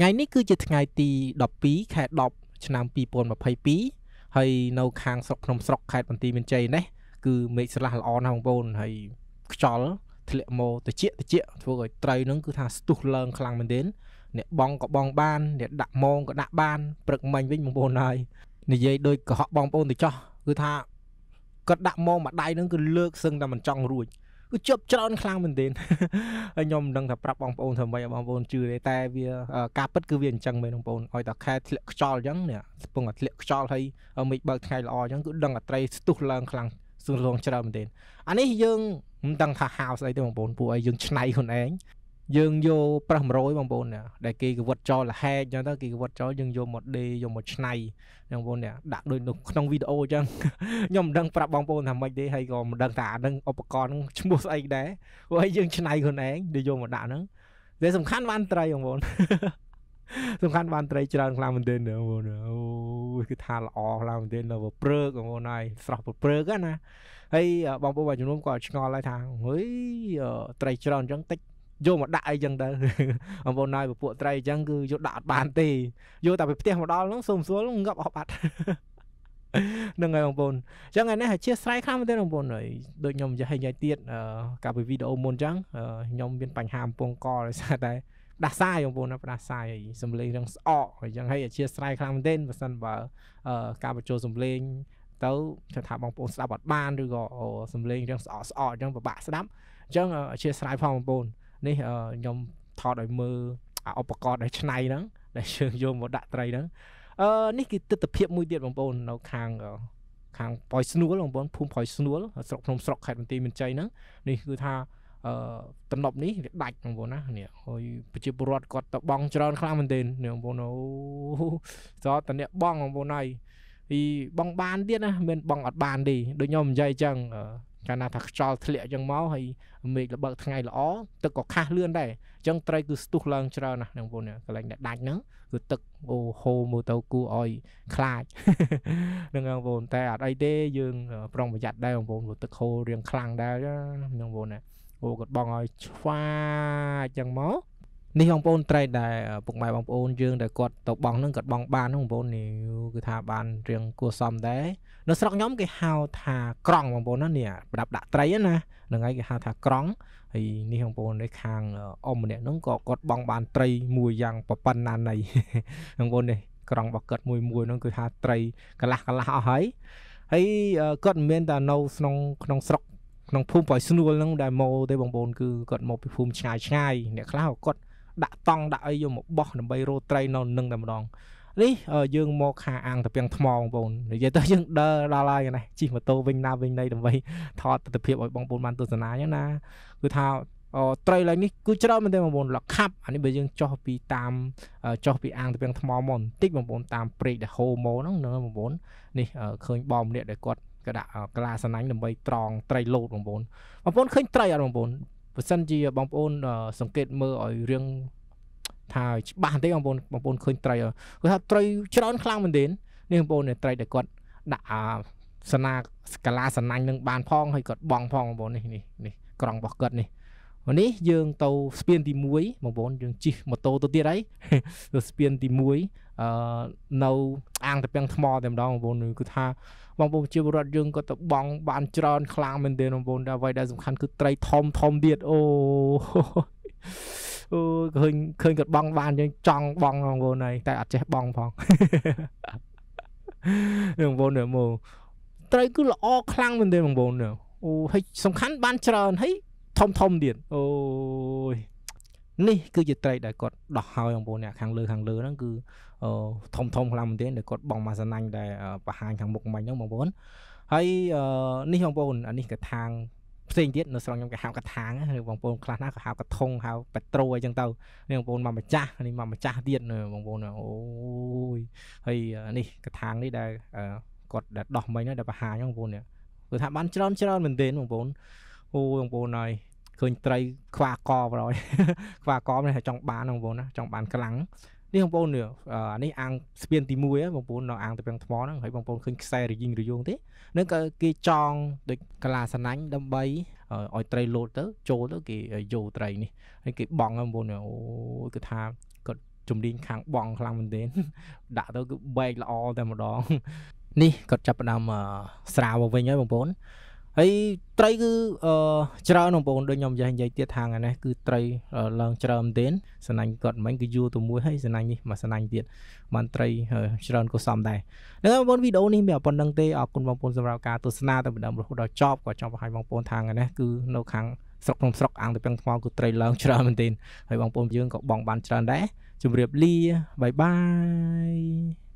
ថ្ងៃនេះគឺជាថ្ងៃទី12ខែ10ឆ្នាំ2022ហើយនៅខាងស្រុកភ្នំស្រុកខេត្តបន្ទាយមានជ័យនេះគឺមេឃស្រឡះល្អណាស់បងប្អូនហើយខ្យល់ធ្លាក់មកតិចតិចធ្វើឲ្យត្រីនឹងគឺថាស្ទុះឡើងខ្លាំងមែនទែនអ្នកបងក៏បងបានអ្នកដាក់មងក៏ដាក់បានព្រឹកមិញវិញបងប្អូនហើយនិយាយដូចកុហកបងប្អូនទៅចោះគឺថាគាត់ដាក់មងមួយដៃនឹងគឺលើកសឹងតែមិនចង់រួចគឺជាប់ច្រើនខ្លាំងមែនទែនហើយខ្ញុំមិនដឹងថាប្រាប់បងប្អូនធ្វើម៉េចឲ្យបងប្អូនជឿទេតែវាការពិតគឺវាអញ្ចឹងមែនបងប្អូនឲ្យតែខែធ្លាក់ខ្យល់អញ្ចឹងនេះស្ពងតែធ្លាក់ខ្យល់ហើយមិនបើកថ្ងៃល្អអញ្ចឹងគឺដឹងតែត្រីស្ទុះឡើងខ្លាំងសួរលងច្រើនមែនទែនអានេះយើងមិនដឹងថាហាវស្អីទេបងប្អូនពួកឯងយើងឆ្នៃខ្លួនឯងយើងយកប្រះ100បងប្អូនណាដែលគេកវិតចោលលហែកអញ្ចឹងទៅគេកវិតចោលយើងយកមកដេយកមកឆ្នៃបងប្អូនណាដាក់ដូចនៅក្នុងវីដេអូអញ្ចឹងខ្ញុំមិនដឹង ប្រាប់បងប្អូនថាម៉េចទេហើយក៏មិនដឹងថាអានឹងឧបករណ៍នឹងឈ្មោះស្អីដែរព្រោះឲ្យយើងឆ្នៃខ្លួនឯងដែលយកមកដាក់ហ្នឹងវាសំខាន់បានត្រីបងប្អូនសំខាន់បានត្រីច្រើនខ្លាំងមែនទែនបងប្អូនអូយគឺថាល្អខ្លាំងមែនទែននៅព្រឹកបងប្អូនហើយស្រស់ព្រឹកណាហើយបងប្អូនមួយចំនួនក៏ឆ្ងល់ហើយថាហុយត្រីច្រើនអញ្ចឹងតិចយកមកដាក់អីចឹងទៅបងប្អូនណាយពពួកត្រីអញ្ចឹងគឺយកដាក់អត់បានទេយកតែពីផ្ទះមកដល់ហ្នឹងសូមស្រួលងាប់អស់បាត់ហ្នឹងហើយបងប្អូនអញ្ចឹងឯនេះអធិស្ស្រ័យខ្លាំងមែនទេបងប្អូនហើយដូចខ្ញុំនិយាយហើយទៀតកាលពីវីដេអូមុនអញ្ចឹងខ្ញុំមាន បញ្ហាកំពុងកលដោយសារតែដាសាយបងប្អូនណាផ្ដាសាយហើយសំលេងរឹងស្អកអញ្ចឹងហើយអធិស្ស្រ័យខ្លាំងមែនទេបើសិនបើការបញ្ចូលសំលេង ទៅគាត់ថាបងប្អូនស្ដាប់អត់បានឬក៏សំលេងរឹងស្អកស្អកអញ្ចឹងពិបាកស្ដាប់អញ្ចឹងអធិស្ស្រ័យផងបងប្អូននេះខ្ញុំថតឲ្យមើលឧបករណ៍ដែលឆ្នៃហ្នឹងដែលយើងយកមកដាក់ត្រីហ្នឹងអឺនេះគឺទស្សនវិជ្ជាមួយទៀតបងប្អូននៅខាងខាងប៉ោយស្នួលបងប្អូនភូមិប៉ោយស្នួលស្រុកភ្នំស្រុកខេត្តបន្ទាយមានជ័យហ្នឹងនេះគឺថាអឺតំណប់នេះវាដាច់បងប្អូនណានេះហើយប្រជាពលរដ្ឋគាត់ទៅបងច្រើនខ្លាំងមែនទែននេះបងប្អូនអូសតតអ្នកបងបងប្អូនហើយពីបងបានទៀតណាមិនបងអត់បានទេដូចខ្ញុំនិយាយអញ្ចឹងកាលណាថាខ្យល់ធ្លាក់យ៉ាងមកហើយមេឃល្បើកថ្ងៃល្អទឹកក៏ខាស់លឿនដែរអញ្ចឹងត្រីគឺស្ទុះឡើងច្រើនណាស់បងប្អូនកន្លែងដែលដាច់ហ្នឹងគឺទឹកអូហូរមកទៅគួរឲ្យខ្លាចហ្នឹងបងប្អូនតែអត់អីទេយើង ប្រុងប្រយ័ត្នដែរបងប្អូនព្រោះទឹកហូររៀងខ្លាំងដែរហ្នឹងបងប្អូនណាអូគាត់បងឲ្យឆ្វាអញ្ចឹងមកនេះបងប្អូនត្រេកដែលពុកម៉ែបងប្អូនយើងដែលគាត់ទៅបងនឹងគាត់បងបានហ្នឹងបងប្អូននេះគឺថាបានរៀងគួសមដែរនៅស្រុកខ្ញុំគេហៅថាក្រង់បងប្អូនណានេះប្រដាប់ដាក់ត្រីណាហ្នឹងហើយគេហៅថាក្រង់ហើយនេះបងប្អូននេះខាងអ៊ំម្នាក់ហ្នឹងក៏គាត់បងបានត្រីមួយយ៉ាងប្រប៉ុណ្ណាណីបងប្អូននេះក្រង់របស់គាត់មួយមួយហ្នឹងគឺថាត្រីកន្លះកន្លះអស់ហើយហើយគាត់មិនមែនតែនៅក្នុងក្នុងស្រុកក្នុងភូមិប៉ោយស្នួលហ្នឹងដែលមកទេបងប្អូនគឺគាត់មកពីភូមិឆ្ងាយឆ្ងាយអ្នកខ្លះគាត់ដាក់តង់ដាក់អីយកមកបោះដើម្បីរោត្រីនៅនឹងតែម្ដង នេះយើងមកខាអាំងតាពាំងថ្មបងប្អូននិយាយទៅយើងដើរដល់ហើយណាជិះម៉ូតូវិញណាវិញណីដើម្បីថតទិដ្ឋភាពឲ្យបងប្អូនបានទស្សនាអញ្ចឹងណាគឺថាត្រីឡើងនេះគឺច្រើនមែនទេបងប្អូនលខាប់អានេះបើយើងចោះពីតាមចោះពីអាងតាពាំងថ្មមកបន្តិចបងប្អូនតាមព្រែកដែលហូម៉ូហ្នឹងបងប្អូននេះឃើញបងម្នាក់ដែលគាត់ក៏ដាក់ក្លាសណាញ់ដើម្បីត្រង់ត្រីលោតបងប្អូនបងប្អូនឃើញត្រីអត់បងប្អូនបើសិនជាបងប្អូន សង្កេតមើលឲ្យរឿងថាច្បាស់បន្តិចបងប្អូនបងប្អូនឃើញត្រីគាត់ថាត្រីច្រើនខ្លាំងមែនទែននេះបងប្អូនត្រីដែលគាត់ដាក់អាសនាកាឡាសណាញ់នឹងបាន ផង ហើយគាត់បងផងបងប្អូននេះនេះនេះក្រងរបស់គាត់នេះមកនេះយើងទៅស្ពានទី1បងប្អូនយើងជិះម៉ូតូទៅទៀតហើយទៅស្ពានទី1អឺនៅអាងតពាំងថ្មតែម្ដងបងប្អូនគឺថាបងប្អូនជាពលរដ្ឋយើងក៏ទៅបង បានច្រើនខ្លាំងមែនទេបងប្អូនតែអ្វីដែលសំខាន់គឺត្រីធំធំទៀតអូអូឃើញឃើញគាត់បងបានយើងចង់បងបងប្អូនហើយតែអត់ចេះបងផងបងប្អូនមើលត្រីគឺល្អខ្លាំងមែនទេបងប្អូនអូហើយសំខាន់បានច្រើនហើយធំធំទៀតអូយនេះគឺជាត្រីដែលគាត់ដោះហើយបងប្អូនអ្នកខាងលើខាងលើហ្នឹងគឺធំធំខ្លាំងមែនទែនដែលគាត់បងមកសណាញ់ដែលបង្ហាញខាងមុខមិញហ្នឹងបងប្អូនហើយនេះបងប្អូនអានេះកថាងផ្សេងទៀតនៅស្រុកខ្ញុំគេហៅកថាងឬបងប្អូនខ្លះណាក៏ហៅកថងហៅប៉េត្រូអីចឹងទៅនេះបងប្អូនមកម្ចាស់នេះមកម្ចាស់ទៀតបងប្អូនអូយហើយនេះកថាងនេះដែលគាត់ដែលដោះមិញដែលបង្ហាញបងប្អូនគឺថាបានច្រើនច្រើនមែនទែនបងប្អូនអូបងប្អូនហើយឃើញត្រីខ្វះកបហើយខ្វះកបនេះចង់បានបងប្អូនណាចង់បានខ្លាំងនេះបងប្អូនអានេះអាងស្ពានទី1បងប្អូននៅអាងតពាំងថ្មហ្នឹងហើយបងប្អូនឃើញខ្សែរយងរយងទេនឹងក៏គេចងដូចកលាសណាញ់ដើម្បីឲ្យត្រីលោតទៅ ចូលទៅគេយកត្រីនេះហើយគេបងបងប្អូនអូគឺថាគាត់ជំនាញខាងបងខ្លាំងមែនទេដាក់ទៅគឺបែកល្អតែម្ដង នេះគាត់ចាប់ផ្ដើមស្រាវវិញហើយបងប្អូនហើយត្រីគឺអឺច្រើនបងប្អូនដូចខ្ញុំនិយាយនិយាយទៀតທາງអានេះគឺត្រីឡើងច្រើនមែនទែនសណាញ់គាត់មិនគឺយូរទៅមួយហើយសណាញ់នេះមកសណាញ់ទៀតបានត្រីច្រើនក៏សមដែរហ្នឹងបងប្អូនវីដេអូនេះមានប៉ុណ្្នឹងទេអរគុណបងប្អូនសម្រាប់ការទស្សនាទៅម្ដងរហូតដល់ចប់ក៏ចង់បង្ហាញបងប្អូនທາງអានេះគឺនៅខាងស្រុកក្នុងស្រុកអាងទៅពេញថ្មគឺត្រីឡើងច្រើនមែនទែនហើយបងប្អូនយើងក៏បងបានច្រើនដែរជម្រាបលាបាយបាយ